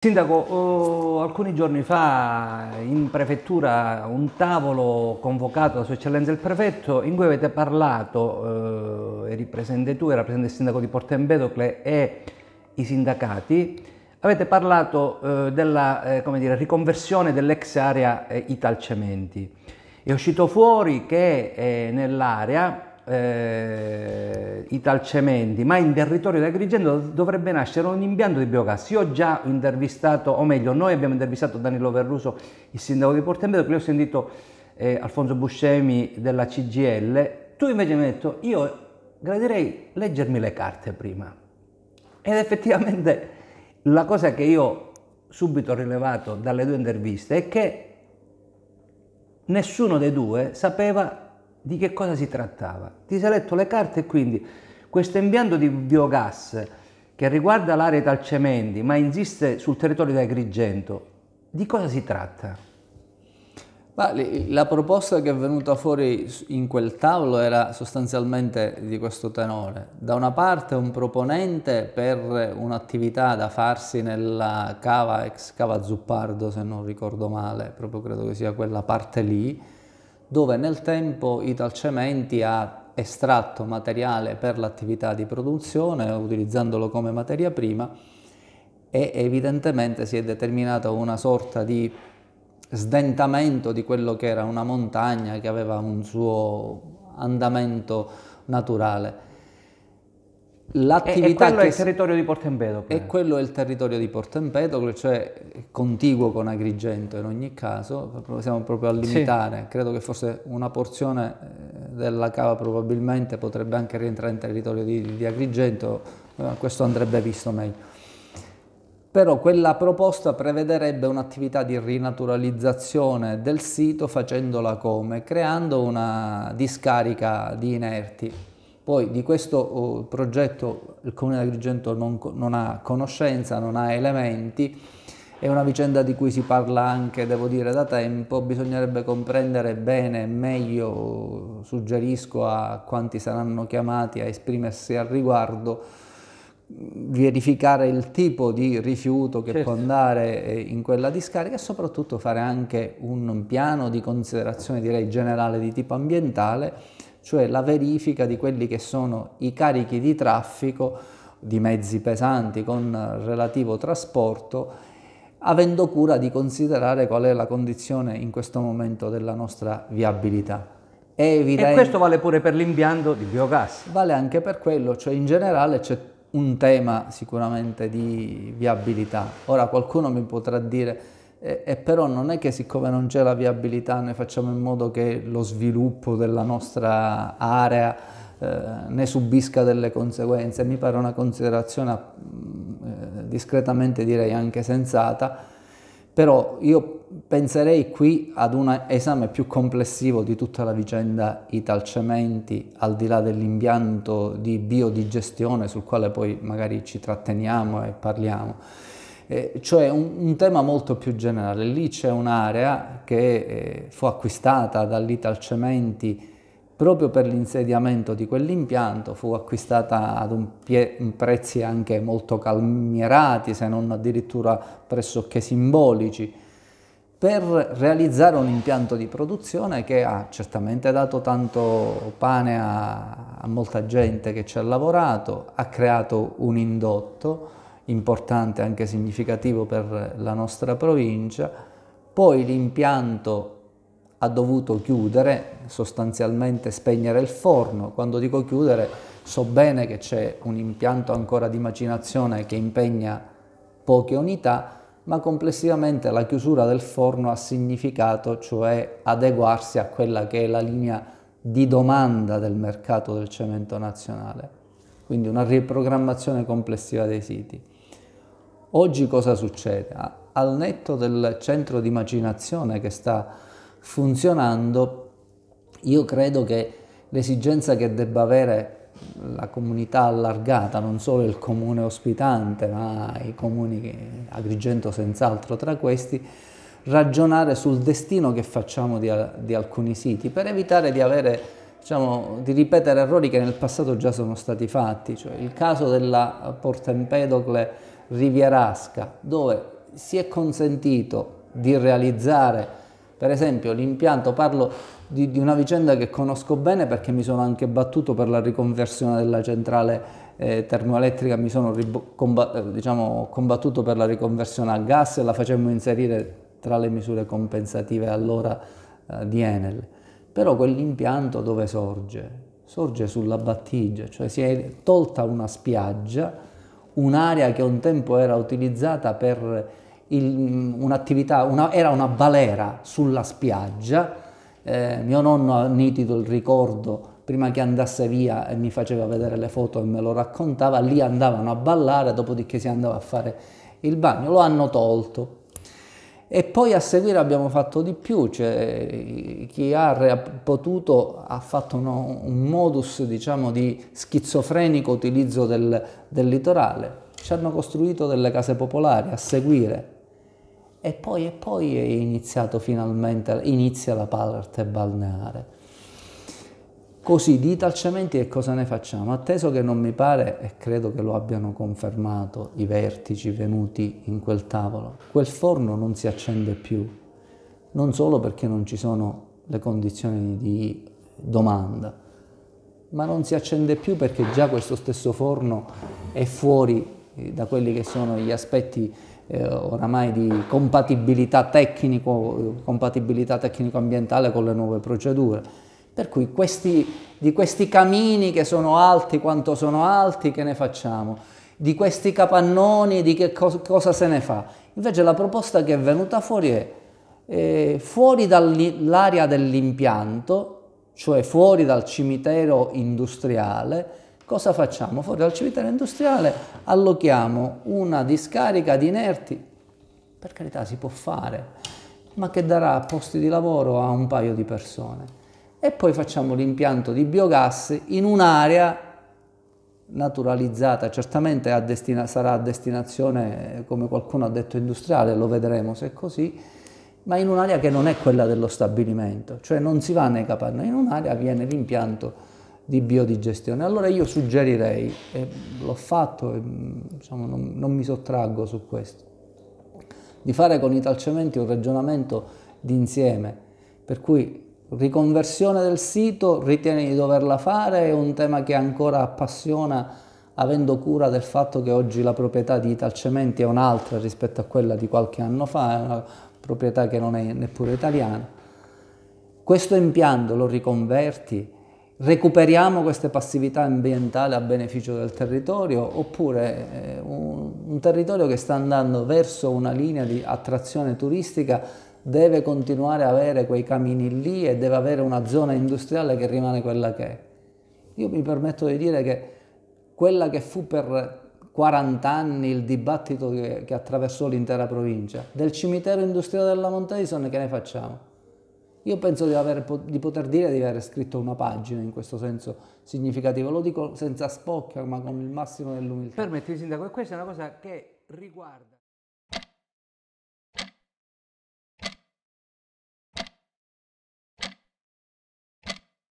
Sindaco, oh, alcuni giorni fa in prefettura un tavolo convocato da Sua Eccellenza il Prefetto in cui avete parlato, eh, eri presente tu, era presente il sindaco di Porto Embedocle e i sindacati, avete parlato eh, della eh, dire, riconversione dell'ex area eh, Italcementi. È uscito fuori che eh, nell'area eh, i talcementi, ma in territorio di Agrigento dovrebbe nascere un impianto di biogas. Io ho già intervistato, o meglio, noi abbiamo intervistato Danilo Verruso, il sindaco di Portempedo, che ho sentito eh, Alfonso Buscemi della CGL. Tu invece mi hai detto, io gradirei leggermi le carte prima. Ed effettivamente la cosa che io subito ho rilevato dalle due interviste è che nessuno dei due sapeva di che cosa si trattava? Ti sei letto le carte e quindi questo impianto di biogas che riguarda l'area Talcementi ma insiste sul territorio di Agrigento, di cosa si tratta? la proposta che è venuta fuori in quel tavolo era sostanzialmente di questo tenore. Da una parte un proponente per un'attività da farsi nella cava, ex cava Zuppardo se non ricordo male, proprio credo che sia quella parte lì, dove nel tempo Italcementi ha estratto materiale per l'attività di produzione utilizzandolo come materia prima e evidentemente si è determinata una sorta di sdentamento di quello che era una montagna che aveva un suo andamento naturale. L'attività e, e quello che è il territorio di Porto Empedocle. E quello è il territorio di Porto Empedocle, cioè contiguo con Agrigento in ogni caso, siamo proprio a limitare, sì. credo che forse una porzione eh, della cava probabilmente potrebbe anche rientrare in territorio di, di Agrigento, eh, questo andrebbe visto meglio però quella proposta prevederebbe un'attività di rinaturalizzazione del sito facendola come? Creando una discarica di inerti poi di questo oh, progetto il Comune di Agrigento non, non ha conoscenza, non ha elementi, è una vicenda di cui si parla anche, devo dire, da tempo, bisognerebbe comprendere bene meglio, suggerisco a quanti saranno chiamati a esprimersi al riguardo, verificare il tipo di rifiuto che certo. può andare eh, in quella discarica e soprattutto fare anche un piano di considerazione direi generale di tipo ambientale cioè la verifica di quelli che sono i carichi di traffico di mezzi pesanti con relativo trasporto, avendo cura di considerare qual è la condizione in questo momento della nostra viabilità. È Evidente, e questo vale pure per l'impianto di biogas? Vale anche per quello, cioè in generale c'è un tema sicuramente di viabilità. Ora qualcuno mi potrà dire e, e, però non è che siccome non c'è la viabilità noi facciamo in modo che lo sviluppo della nostra area eh, ne subisca delle conseguenze. Mi pare una considerazione eh, discretamente direi anche sensata, però io penserei qui ad un esame più complessivo di tutta la vicenda Italcementi, al di là dell'impianto di biodigestione sul quale poi magari ci tratteniamo e parliamo eh, cioè un, un, tema molto più generale. Lì c'è un'area che eh, fu acquistata dall'Italcementi proprio per l'insediamento di quell'impianto, fu acquistata ad un, pie- prezzi anche molto calmierati, se non addirittura pressoché simbolici, per realizzare un impianto di produzione che ha certamente dato tanto pane a, a molta gente che ci ha lavorato, ha creato un indotto, importante, anche significativo per la nostra provincia. Poi l'impianto ha dovuto chiudere, sostanzialmente spegnere il forno. Quando dico chiudere, so bene che c'è un impianto ancora di macinazione che impegna poche unità, ma complessivamente la chiusura del forno ha significato, cioè adeguarsi a quella che è la linea di domanda del mercato del cemento nazionale, quindi una riprogrammazione complessiva dei siti. Oggi cosa succede? Al netto del centro di macinazione che sta funzionando, io credo che l'esigenza che debba avere la comunità allargata, non solo il comune ospitante, ma i comuni Agrigento senz'altro tra questi, ragionare sul destino che facciamo di, di alcuni siti per evitare di, avere, diciamo, di ripetere errori che nel passato già sono stati fatti, cioè il caso della Porta Empedocle rivierasca, dove si è consentito di realizzare per esempio l'impianto, parlo di, di, una vicenda che conosco bene perché mi sono anche battuto per la riconversione della centrale eh, termoelettrica, mi sono combat eh, diciamo, combattuto per la riconversione a gas e la facemmo inserire tra le misure compensative allora eh, di Enel. Però quell'impianto dove sorge? Sorge sulla battigia, cioè si è tolta una spiaggia un'area che un tempo era utilizzata per mm, un'attività, una, era una balera sulla spiaggia, eh, mio nonno ha nitido il ricordo prima che andasse via e mi faceva vedere le foto e me lo raccontava, lì andavano a ballare, dopodiché si andava a fare il bagno, lo hanno tolto, e poi a seguire abbiamo fatto di più, cioè, chi ha potuto ha fatto uno, un modus diciamo, di schizofrenico utilizzo del, del litorale, ci hanno costruito delle case popolari a seguire e poi, e poi è iniziato finalmente, inizia la parte balneare. Così di Italcementi che cosa ne facciamo? Atteso che non mi pare, e credo che lo abbiano confermato i vertici venuti in quel tavolo, quel forno non si accende più, non solo perché non ci sono le condizioni di domanda, ma non si accende più perché già questo stesso forno è fuori eh, da quelli che sono gli aspetti eh, oramai di compatibilità eh, tecnico-ambientale tecnico con le nuove procedure per cui questi, di questi camini che sono alti quanto sono alti, che ne facciamo? Di questi capannoni, di che cosa, cosa se ne fa? Invece la proposta che è venuta fuori è eh, fuori dall'area dell'impianto, cioè fuori dal cimitero industriale, cosa facciamo? Fuori dal cimitero industriale allochiamo una discarica di inerti, per carità si può fare, ma che darà posti di lavoro a un paio di persone e poi facciamo l'impianto di biogas in un'area naturalizzata, certamente a destina, sarà a destinazione, come qualcuno ha detto, industriale, lo vedremo se è così, ma in un'area che non è quella dello stabilimento, cioè non si va nei capanni, in un'area viene l'impianto di biodigestione. Allora io suggerirei, e l'ho fatto, e, diciamo, non, non mi sottraggo su questo, di fare con i talcementi un ragionamento d'insieme, per cui riconversione del sito, ritieni di doverla fare, è un tema che ancora appassiona avendo cura del fatto che oggi la proprietà di Italcementi è un'altra rispetto a quella di qualche anno fa, è una proprietà che non è neppure italiana. Questo impianto lo riconverti, recuperiamo queste passività ambientali a beneficio del territorio oppure eh, un, territorio che sta andando verso una linea di attrazione turistica deve continuare a avere quei camini lì e deve avere una zona industriale che rimane quella che è. Io mi permetto di dire che quella che fu per 40 anni il dibattito che, che attraversò l'intera provincia, del cimitero industriale della Monteison, che ne facciamo? Io penso di, aver, di, poter dire di aver scritto una pagina in questo senso significativo, lo dico senza spocchia ma con il massimo dell'umiltà. Permetti Sindaco, questa è una cosa che riguarda...